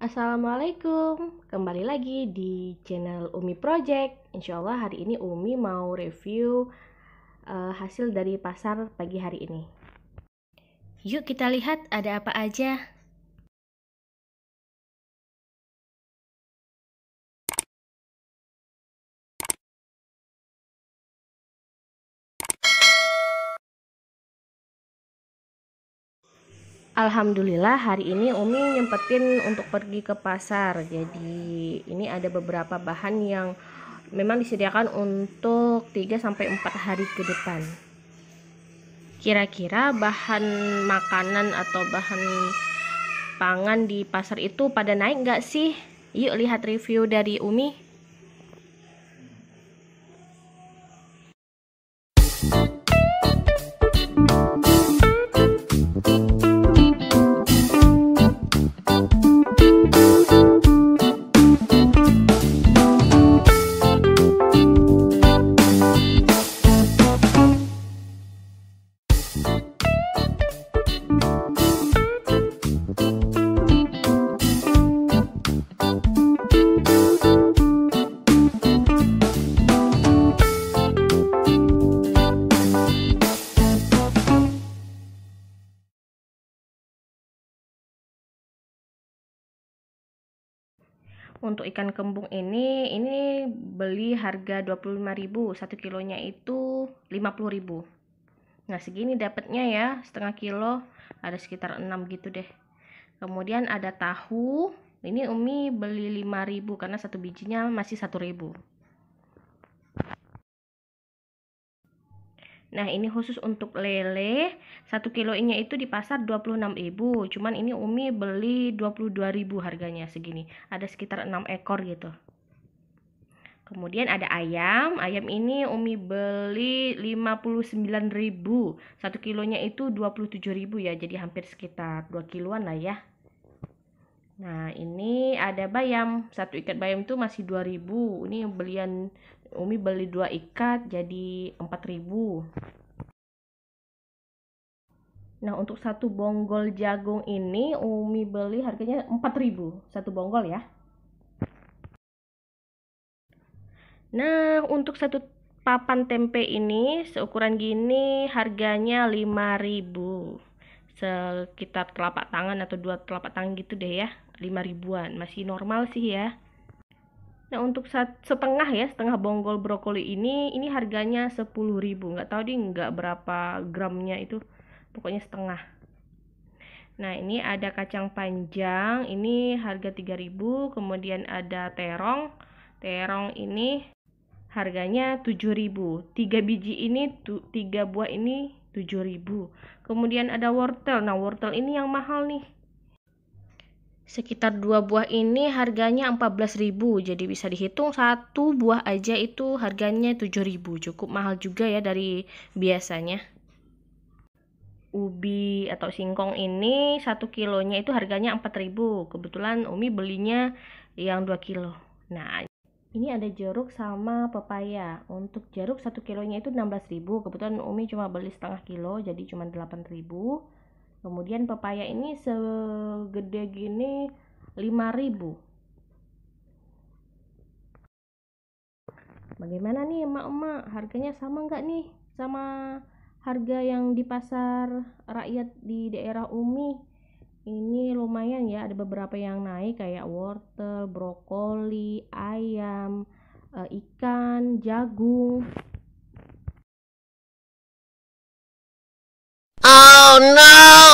Assalamualaikum, kembali lagi di channel Umi Project. Insyaallah hari ini Umi mau review uh, hasil dari pasar pagi hari ini. Yuk kita lihat ada apa aja Alhamdulillah hari ini Umi nyempetin untuk pergi ke pasar. Jadi ini ada beberapa bahan yang memang disediakan untuk 3 sampai 4 hari ke depan. Kira-kira bahan makanan atau bahan pangan di pasar itu pada naik nggak sih? Yuk lihat review dari Umi. untuk ikan kembung ini ini beli harga 25.000 satu kilonya itu 50.000 nah segini dapatnya ya setengah kilo ada sekitar 6 gitu deh kemudian ada tahu ini Umi beli 5.000 karena satu bijinya masih 1.000 Nah, ini khusus untuk lele. 1 ini itu di pasar 26.000. Cuman ini Umi beli 22.000 harganya segini. Ada sekitar 6 ekor gitu. Kemudian ada ayam. Ayam ini Umi beli 59.000. 1 kilonya itu 27.000 ya. Jadi hampir sekitar 2 kiloan lah ya. Nah, ini ada bayam. Satu ikat bayam itu masih 2000. Ini belian Umi beli dua ikat jadi empat ribu. Nah untuk satu bonggol jagung ini Umi beli harganya empat ribu Satu bonggol ya Nah untuk satu papan tempe ini seukuran gini harganya lima ribu. sekitar telapak tangan atau dua telapak tangan gitu deh ya lima ribuan masih normal sih ya Nah untuk setengah ya setengah bonggol brokoli ini ini harganya 10.000 nggak tahu di nggak berapa gramnya itu pokoknya setengah. Nah ini ada kacang panjang ini harga 3.000 kemudian ada terong terong ini harganya 7.000 tiga biji ini tiga buah ini 7.000 kemudian ada wortel nah wortel ini yang mahal nih Sekitar dua buah ini harganya 14.000, jadi bisa dihitung satu buah aja itu harganya 7.000. Cukup mahal juga ya dari biasanya. Ubi atau singkong ini satu kilonya itu harganya 4.000. Kebetulan Umi belinya yang 2 kilo. Nah, ini ada jeruk sama pepaya. Untuk jeruk satu kilonya itu 16.000. Kebetulan Umi cuma beli setengah kilo, jadi cuma 8.000 kemudian pepaya ini segede gini 5000 bagaimana nih emak-emak harganya sama nggak nih sama harga yang di pasar rakyat di daerah Umi ini lumayan ya ada beberapa yang naik kayak wortel, brokoli, ayam, eh, ikan, jagung. Oh no.